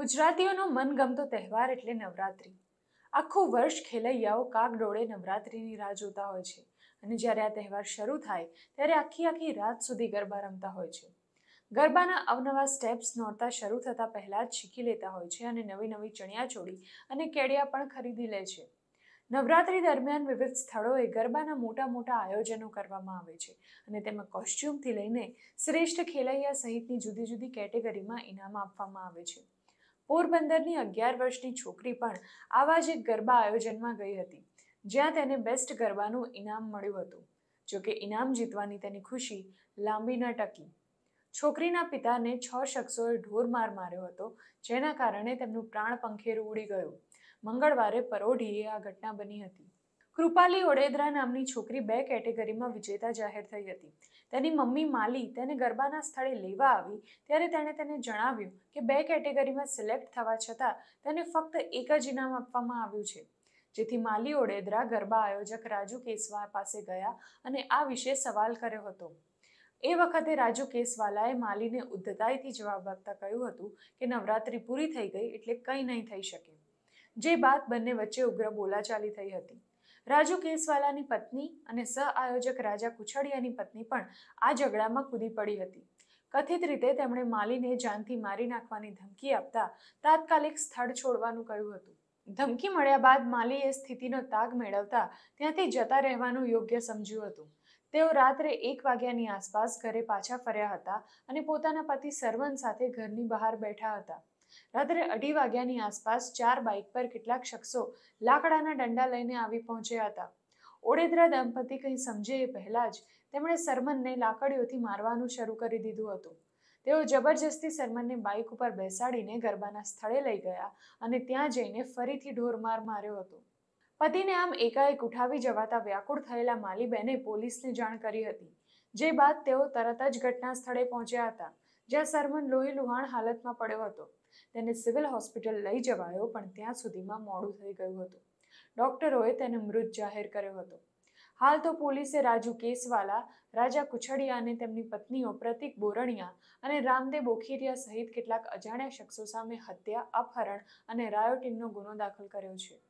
ગુજરાતીઓનો મનગમતો તહેવાર એટલે નવરાત્રિ આખું વર્ષ ખેલૈયાઓ કાગ ડોળે નવરાત્રિની રાહ જોતા હોય છે અને જ્યારે આ તહેવાર શરૂ થાય ત્યારે આખી આખી રાત સુધી ગરબા રમતા હોય છે ગરબાના અવનવા સ્ટેપ્સ નોરતા શરૂ થતાં પહેલાં જ શીખી લેતા હોય છે અને નવી નવી ચણિયાચોળી અને કેડિયા પણ ખરીદી લે છે નવરાત્રી દરમિયાન વિવિધ સ્થળોએ ગરબાના મોટા મોટા આયોજનો કરવામાં આવે છે અને તેમાં કોસ્ચ્યુમથી લઈને શ્રેષ્ઠ ખેલૈયા સહિતની જુદી જુદી કેટેગરીમાં ઇનામ આપવામાં આવે છે પોરબંદરની અગિયાર વર્ષની છોકરી પણ આવા જ એક ગરબા આયોજનમાં ગઈ હતી જ્યાં તેને બેસ્ટ ગરબાનું ઇનામ મળ્યું હતું જોકે ઇનામ જીતવાની તેની ખુશી લાંબી ન ટકી છોકરીના પિતાને છ શખ્સોએ ઢોર માર માર્યો હતો જેના કારણે તેમનું પ્રાણ પંખેરું ઉડી ગયું મંગળવારે પરોઢીએ આ ઘટના બની હતી કૃપાલી ઓડેદરા નામની છોકરી બે કેટેગરીમાં વિજેતા જાહેર થઈ હતી તેની મમ્મી માલી તેને ગરબાના સ્થળે લેવા આવી ત્યારે તેણે તેને જણાવ્યું કે બે કેટેગરીમાં સિલેક્ટ થવા છતાં તેને ફક્ત એક જ ઇનામ આપવામાં આવ્યું છે જેથી માલી ઓડેદરા ગરબા આયોજક રાજુ કેસવા પાસે ગયા અને આ વિશે સવાલ કર્યો હતો એ વખતે રાજુ કેસવાલાએ માલીને ઉદ્ધતાઈથી જવાબ આપતા કહ્યું હતું કે નવરાત્રિ પૂરી થઈ ગઈ એટલે કંઈ નહીં થઈ શકે જે બાદ બંને વચ્ચે ઉગ્ર બોલાચાલી થઈ હતી રાજુ કેસવાલાની પત્ની અને સહ આયોજક રાજા કુછડિયાની પત્ની પણ આ ઝઘડામાં કૂદી પડી હતી કથિત રીતે તેમણે માલીને જાનથી મારી નાખવાની ધમકી આપતા તાત્કાલિક સ્થળ છોડવાનું કહ્યું હતું ધમકી મળ્યા બાદ માલીએ સ્થિતિનો તાગ મેળવતા ત્યાંથી જતા રહેવાનું યોગ્ય સમજ્યું હતું તેઓ રાત્રે એક વાગ્યાની આસપાસ ઘરે પાછા ફર્યા હતા અને પોતાના પતિ સરવન સાથે ઘરની બહાર બેઠા હતા રાત્રે અઢી વાગ્યાની આસપાસ ચાર બાઇક પર કેટલાક શખ્સો લાકડાના ડંડા લઈને આવી પહોંચ્યા હતા ઓડેદરા દંપતી કંઈ સમજે એ પહેલાં જ તેમણે સરમનને લાકડીઓથી મારવાનું શરૂ કરી દીધું હતું તેઓ જબરજસ્તી સરમનને બાઇક ઉપર બેસાડીને ગરબાના સ્થળે લઈ ગયા અને ત્યાં જઈને ફરીથી ઢોરમાર માર્યો હતો પતિને આમ એકાએક ઉઠાવી જવાતા વ્યાકુળ થયેલા માલીબેને પોલીસને જાણ કરી હતી જે બાદ તેઓ તરત જ ઘટના સ્થળે પહોંચ્યા હતા જ્યાં સરવન લોહી લુહાણ હાલતમાં પડ્યો હતો તેને સિવિલ હોસ્પિટલ લઈ જવાયો પણ ત્યાં સુધીમાં મોડું થઈ ગયું હતું ડોક્ટરોએ તેને મૃત જાહેર કર્યો હતો હાલ તો પોલીસે રાજુ કેસવાલા રાજા કુછડિયા અને તેમની પત્નીઓ પ્રતિક બોરણિયા અને રામદેવ બોખીરિયા સહિત કેટલાક અજાણ્યા શખ્સો સામે હત્યા અપહરણ અને રાયોટિંગનો ગુનો દાખલ કર્યો છે